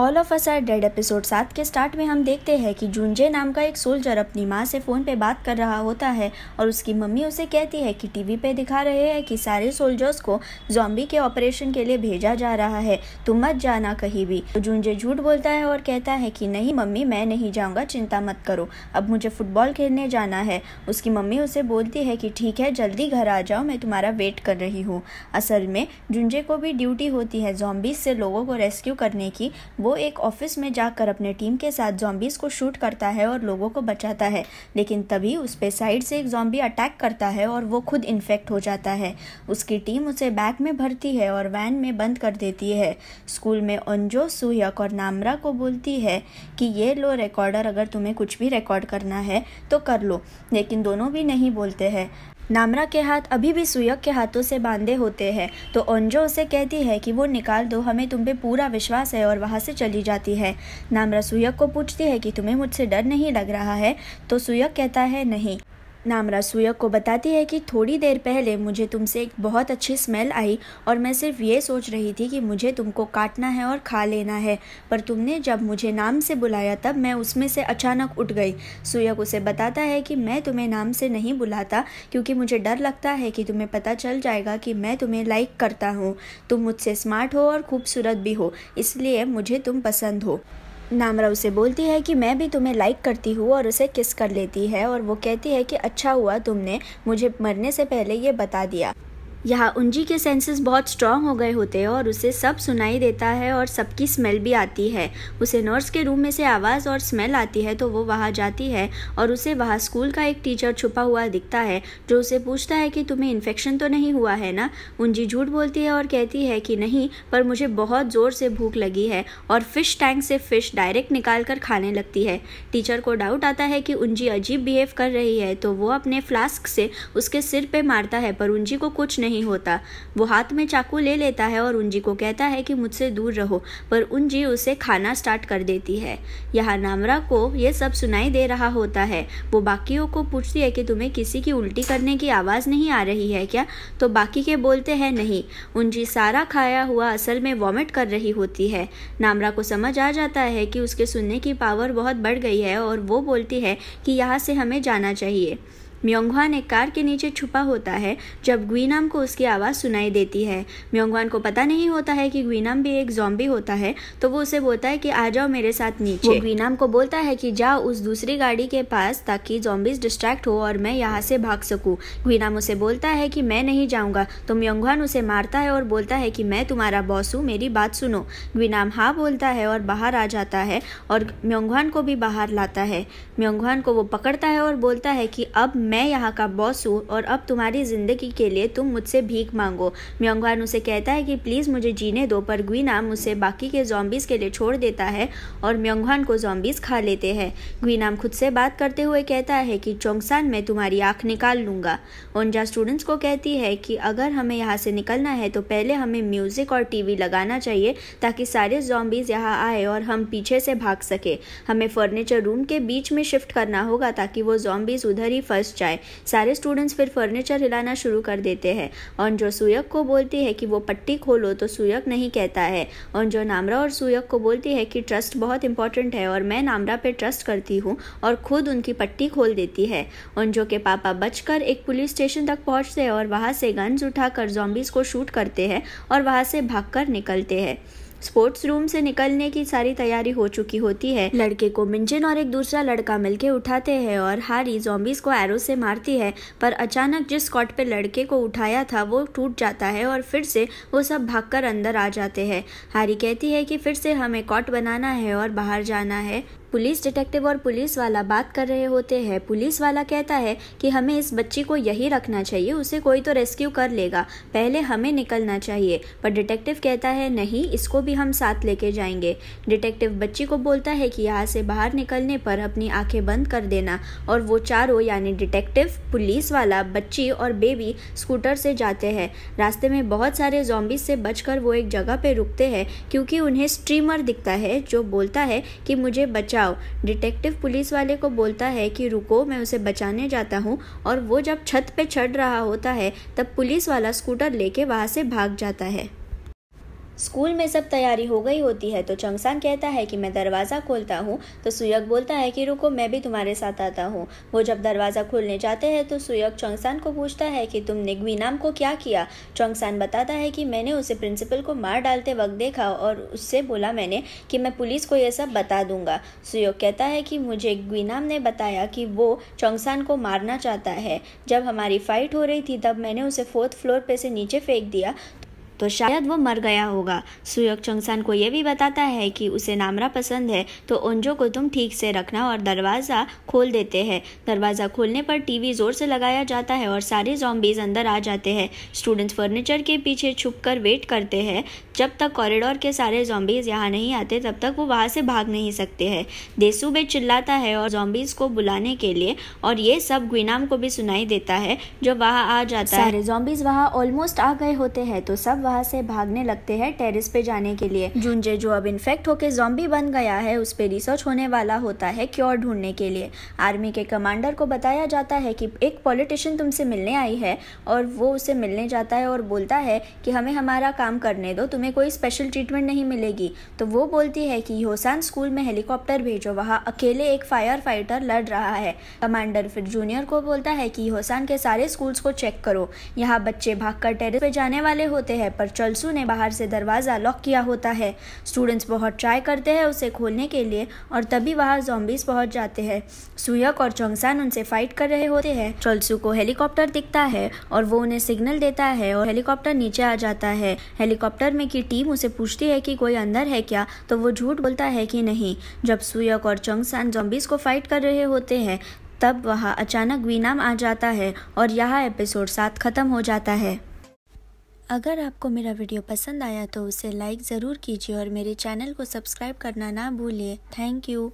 all of us are dead episode सात के start में हम देखते हैं कि जूनजे नाम का एक सोल्जर अपनी माँ से फ़ोन पे बात कर रहा होता है और उसकी मम्मी उसे कहती है कि टीवी पे दिखा रहे हैं कि सारे सोल्जर्स को जॉम्बी के ऑपरेशन के लिए भेजा जा रहा है तुम मत जाना कहीं भी तो जूनजे झूठ बोलता है और कहता है कि नहीं मम्मी मैं नहीं जाऊँगा चिंता मत करो अब मुझे फुटबॉल खेलने जाना है उसकी मम्मी उसे बोलती है कि ठीक है जल्दी घर आ जाओ मैं तुम्हारा वेट कर रही हूँ असल में जुंजे को भी ड्यूटी होती है जॉम्बीज से लोगों को रेस्क्यू करने की वो वो एक ऑफिस में जाकर अपने टीम के साथ जॉम्बीज को शूट करता है और लोगों को बचाता है लेकिन तभी उस पर साइड से एक जॉम्बी अटैक करता है और वो खुद इन्फेक्ट हो जाता है उसकी टीम उसे बैग में भरती है और वैन में बंद कर देती है स्कूल में अंजो सुहक और नामरा को बोलती है कि ये लो रिकॉर्डर अगर तुम्हें कुछ भी रिकॉर्ड करना है तो कर लो लेकिन दोनों भी नहीं बोलते हैं नामरा के हाथ अभी भी सुयक के हाथों से बांधे होते हैं तो ओंजो उसे कहती है कि वो निकाल दो हमें तुम पे पूरा विश्वास है और वहाँ से चली जाती है नामरा सुयक को पूछती है कि तुम्हें मुझसे डर नहीं लग रहा है तो सुयक कहता है नहीं नामरा सुयक को बताती है कि थोड़ी देर पहले मुझे तुमसे एक बहुत अच्छी स्मेल आई और मैं सिर्फ ये सोच रही थी कि मुझे तुमको काटना है और खा लेना है पर तुमने जब मुझे नाम से बुलाया तब मैं उसमें से अचानक उठ गई सूयक उसे बताता है कि मैं तुम्हें नाम से नहीं बुलाता क्योंकि मुझे डर लगता है कि तुम्हें पता चल जाएगा कि मैं तुम्हें लाइक करता हूँ तुम मुझसे स्मार्ट हो और खूबसूरत भी हो इसलिए मुझे तुम पसंद हो नामरा उसे बोलती है कि मैं भी तुम्हें लाइक करती हूँ और उसे किस कर लेती है और वो कहती है कि अच्छा हुआ तुमने मुझे मरने से पहले ये बता दिया यहाँ उंजी के सेंसेस बहुत स्ट्रांग हो गए होते हैं और उसे सब सुनाई देता है और सबकी स्मेल भी आती है उसे नर्स के रूम में से आवाज़ और स्मेल आती है तो वो वहाँ जाती है और उसे वहाँ स्कूल का एक टीचर छुपा हुआ दिखता है जो उसे पूछता है कि तुम्हें इन्फेक्शन तो नहीं हुआ है ना उंजी झूठ बोलती है और कहती है कि नहीं पर मुझे बहुत ज़ोर से भूख लगी है और फिश टैंक से फ़िश डायरेक्ट निकाल कर खाने लगती है टीचर को डाउट आता है कि उंजी अजीब बिहेव कर रही है तो वो अपने फ्लास्क से उसके सिर पर मारता है पर उंजी को कुछ नहीं नहीं होता वो हाथ में चाकू ले लेता है और उनजी को कहता है कि मुझसे दूर रहो पर उनजी उसे खाना स्टार्ट कर देती है यहाँ नामरा को यह सब सुनाई दे रहा होता है वो बाकियों को पूछती है कि तुम्हें किसी की उल्टी करने की आवाज़ नहीं आ रही है क्या तो बाकी के बोलते हैं नहीं उन सारा खाया हुआ असल में वॉमिट कर रही होती है नामरा को समझ आ जाता है कि उसके सुनने की पावर बहुत बढ़ गई है और वो बोलती है कि यहाँ से हमें जाना चाहिए म्योंगहुआन एक कार के नीचे छुपा होता है जब ग्वीनाम को उसकी आवाज़ सुनाई देती है म्योंगवान को पता नहीं होता है कि ग्वीनाम भी एक जॉम्बी होता है तो वो उसे बोलता है कि आ जाओ मेरे साथ नीचे वो ग्वीनाम को बोलता है कि जाओ उस दूसरी गाड़ी के पास ताकि जॉम्बीज डिस्ट्रैक्ट हो और मैं यहाँ से भाग सकूँ ग्वीनाम उसे बोलता है कि मैं नहीं जाऊँगा तो म्योंगवान उसे मारता है और बोलता है कि मैं तुम्हारा बॉस हूँ मेरी बात सुनो ग्वीनाम हाँ बोलता है और बाहर आ जाता है और म्योंगवान को भी बाहर लाता है म्योंगवान को वो पकड़ता है और बोलता है कि अब मैं यहाँ का बॉस हूँ और अब तुम्हारी ज़िंदगी के लिए तुम मुझसे भीख मांगो म्योंगवान उसे कहता है कि प्लीज़ मुझे जीने दो पर ग्वीनाम उसे बाकी के जॉम्बीज़ के लिए छोड़ देता है और म्योंगवान को जॉम्बीज़ खा लेते हैं ग्वीनाम खुद से बात करते हुए कहता है कि चौंगसान मैं तुम्हारी आँख निकाल लूँगा ओनजा स्टूडेंट्स को कहती है कि अगर हमें यहाँ से निकलना है तो पहले हमें म्यूज़िक और टी लगाना चाहिए ताकि सारे जॉम्बीज़ यहाँ आए और हम पीछे से भाग सके हमें फर्नीचर रूम के बीच में शिफ्ट करना होगा ताकि वो जॉम्बीज़ उधर ही फंस जाए सारे स्टूडेंट्स फिर फर्नीचर हिलाना शुरू कर देते हैं और जो सुयक को बोलती है कि वो पट्टी खोलो तो सुयक नहीं कहता है और जो नामरा और सुयक को बोलती है कि ट्रस्ट बहुत इंपॉर्टेंट है और मैं नामरा पे ट्रस्ट करती हूँ और खुद उनकी पट्टी खोल देती है जो के पापा बचकर एक पुलिस स्टेशन तक पहुँचते हैं और वहाँ से गन्स उठाकर जॉम्बिस को शूट करते हैं और वहाँ से भागकर निकलते हैं स्पोर्ट्स रूम से निकलने की सारी तैयारी हो चुकी होती है लड़के को मिंजन और एक दूसरा लड़का मिलकर उठाते हैं और हारी जॉम्बिस को एरो से मारती है पर अचानक जिस स्कॉट पे लड़के को उठाया था वो टूट जाता है और फिर से वो सब भागकर अंदर आ जाते हैं हारी कहती है कि फिर से हमें कॉट बनाना है और बाहर जाना है पुलिस डिटेक्टिव और पुलिस वाला बात कर रहे होते हैं पुलिस वाला कहता है कि हमें इस बच्ची को यही रखना चाहिए उसे कोई तो रेस्क्यू कर लेगा पहले हमें निकलना चाहिए पर डिटेक्टिव कहता है नहीं इसको भी हम साथ लेके जाएंगे डिटेक्टिव बच्ची को बोलता है कि यहाँ से बाहर निकलने पर अपनी आंखें बंद कर देना और वो चारों यानी डिटेक्टिव पुलिस वाला बच्ची और बेबी स्कूटर से जाते हैं रास्ते में बहुत सारे जॉम्बिस से बचकर वो एक जगह पर रुकते हैं क्योंकि उन्हें स्ट्रीमर दिखता है जो बोलता है कि मुझे बचा जाओ डिटेक्टिव पुलिस वाले को बोलता है कि रुको मैं उसे बचाने जाता हूँ और वो जब छत पे चढ़ रहा होता है तब पुलिस वाला स्कूटर लेके वहाँ से भाग जाता है स्कूल में सब तैयारी हो गई होती है तो चंगसान कहता है कि मैं दरवाज़ा खोलता हूँ तो सुयक बोलता है कि रुको मैं भी तुम्हारे साथ आता हूँ वो जब दरवाज़ा खोलने जाते हैं तो सुयक चंगसान को पूछता है कि तुमने ग्वीनाम को क्या किया चंगसान बताता है कि मैंने उसे प्रिंसिपल को मार डालते वक्त देखा और उससे बोला मैंने कि मैं पुलिस को यह सब बता दूंगा सुयोग कहता है कि मुझे ग्वीनाम ने बताया कि वो चौंगसान को मारना चाहता है जब हमारी फाइट हो रही थी तब मैंने उसे फोर्थ फ्लोर पे से नीचे फेंक दिया तो शायद वो मर गया होगा सुयोग चंगसान को यह भी बताता है कि उसे नामरा पसंद है तो ओंजो को तुम ठीक से रखना और दरवाज़ा खोल देते हैं दरवाज़ा खोलने पर टीवी ज़ोर से लगाया जाता है और सारे जॉम्बीज़ अंदर आ जाते हैं स्टूडेंट्स फर्नीचर के पीछे छुप कर वेट करते हैं जब तक कॉरिडोर के सारे जॉम्बीज़ यहाँ नहीं आते तब तक वो वहाँ से भाग नहीं सकते हैं देसूबे चिल्लाता है और जॉम्बीज़ को बुलाने के लिए और ये सब गुनाम को भी सुनाई देता है जो वहाँ आ जाता है सारे जॉम्बीज़ वहाँ ऑलमोस्ट आ गए होते हैं तो सब वहाँ से भागने लगते हैं टेरिस पे जाने के लिए जुंजे जो अब इन्फेक्ट होकर जॉम्बी बन गया है उस पर रिसर्च होने वाला होता है क्योर ढूंढने के लिए आर्मी के कमांडर को बताया जाता है कि एक पॉलिटिशियन तुमसे मिलने आई है और वो उसे मिलने जाता है और बोलता है कि हमें हमारा काम करने दो तुम्हें कोई स्पेशल ट्रीटमेंट नहीं मिलेगी तो वो बोलती है कि योसान स्कूल में हेलीकॉप्टर भेजो वहाँ अकेले एक फायर फाइटर लड़ रहा है कमांडर फिर जूनियर को बोलता है कि योसान के सारे स्कूल्स को चेक करो यहाँ बच्चे भागकर टेरिस पे जाने वाले होते हैं पर चलसू ने बाहर से दरवाज़ा लॉक किया होता है स्टूडेंट्स बहुत ट्राई करते हैं उसे खोलने के लिए और तभी वहाँ जॉम्बिस पहुँच जाते हैं सुयक और चौंगसान उनसे फाइट कर रहे होते हैं चलसू को हेलीकॉप्टर दिखता है और वो उन्हें सिग्नल देता है और हेलीकॉप्टर नीचे आ जाता है हेलीकॉप्टर में की टीम उसे पूछती है कि कोई अंदर है क्या तो वो झूठ बोलता है कि नहीं जब सुयक और चंगसान जॉम्बिस को फाइट कर रहे होते हैं तब वहाँ अचानक वीनाम आ जाता है और यह एपिसोड साथ ख़त्म हो जाता है अगर आपको मेरा वीडियो पसंद आया तो उसे लाइक ज़रूर कीजिए और मेरे चैनल को सब्सक्राइब करना ना भूलिए थैंक यू